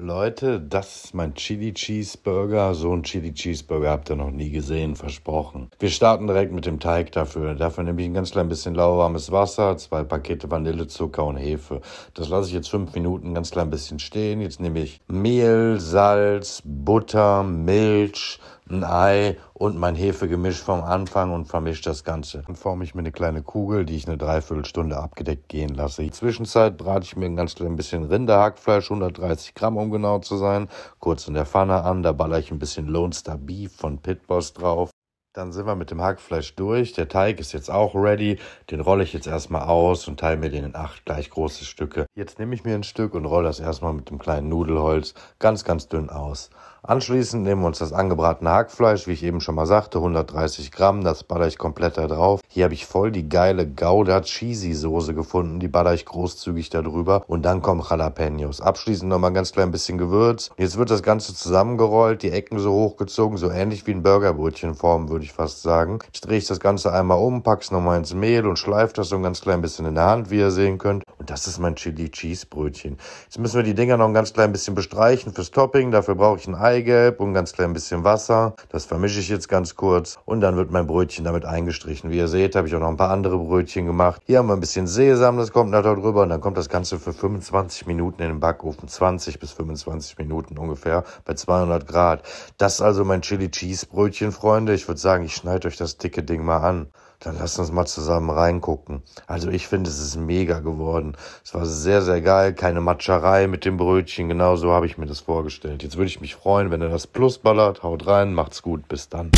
Leute, das ist mein Chili Cheeseburger. So ein Chili Cheeseburger habt ihr noch nie gesehen, versprochen. Wir starten direkt mit dem Teig dafür. Dafür nehme ich ein ganz klein bisschen lauwarmes Wasser, zwei Pakete Vanillezucker und Hefe. Das lasse ich jetzt fünf Minuten ganz klein bisschen stehen. Jetzt nehme ich Mehl, Salz, Butter, Milch, ein Ei und mein Hefegemisch vom Anfang und vermische das Ganze. Dann forme ich mir eine kleine Kugel, die ich eine Dreiviertelstunde abgedeckt gehen lasse. In der Zwischenzeit brate ich mir ein ganz klein bisschen Rinderhackfleisch, 130 Gramm um genau zu sein, kurz in der Pfanne an. Da baller ich ein bisschen Lone Star Beef von Pitboss drauf. Dann sind wir mit dem Hackfleisch durch. Der Teig ist jetzt auch ready. Den rolle ich jetzt erstmal aus und teile mir den in acht gleich große Stücke. Jetzt nehme ich mir ein Stück und rolle das erstmal mit dem kleinen Nudelholz ganz, ganz dünn aus. Anschließend nehmen wir uns das angebratene Hackfleisch, wie ich eben schon mal sagte, 130 Gramm. Das baller ich komplett da drauf. Hier habe ich voll die geile Gouda Cheesy Soße gefunden. Die baller ich großzügig darüber. Und dann kommen Jalapenos. Abschließend nochmal ganz klein bisschen Gewürz. Jetzt wird das Ganze zusammengerollt, die Ecken so hochgezogen, so ähnlich wie ein Burgerbrötchen formen würde würde ich fast sagen. Jetzt drehe ich das Ganze einmal um, packe es nochmal ins Mehl und schleife das so ein ganz klein bisschen in der Hand, wie ihr sehen könnt das ist mein Chili Cheese Brötchen. Jetzt müssen wir die Dinger noch ein ganz klein bisschen bestreichen fürs Topping. Dafür brauche ich ein Eigelb und ein ganz klein bisschen Wasser. Das vermische ich jetzt ganz kurz und dann wird mein Brötchen damit eingestrichen. Wie ihr seht, habe ich auch noch ein paar andere Brötchen gemacht. Hier haben wir ein bisschen Sesam, das kommt da drüber und dann kommt das Ganze für 25 Minuten in den Backofen. 20 bis 25 Minuten ungefähr bei 200 Grad. Das ist also mein Chili Cheese Brötchen, Freunde. Ich würde sagen, ich schneide euch das dicke Ding mal an. Dann lass uns mal zusammen reingucken. Also ich finde, es ist mega geworden. Es war sehr, sehr geil. Keine Matscherei mit dem Brötchen. Genau so habe ich mir das vorgestellt. Jetzt würde ich mich freuen, wenn ihr das Plus ballert. Haut rein, macht's gut. Bis dann.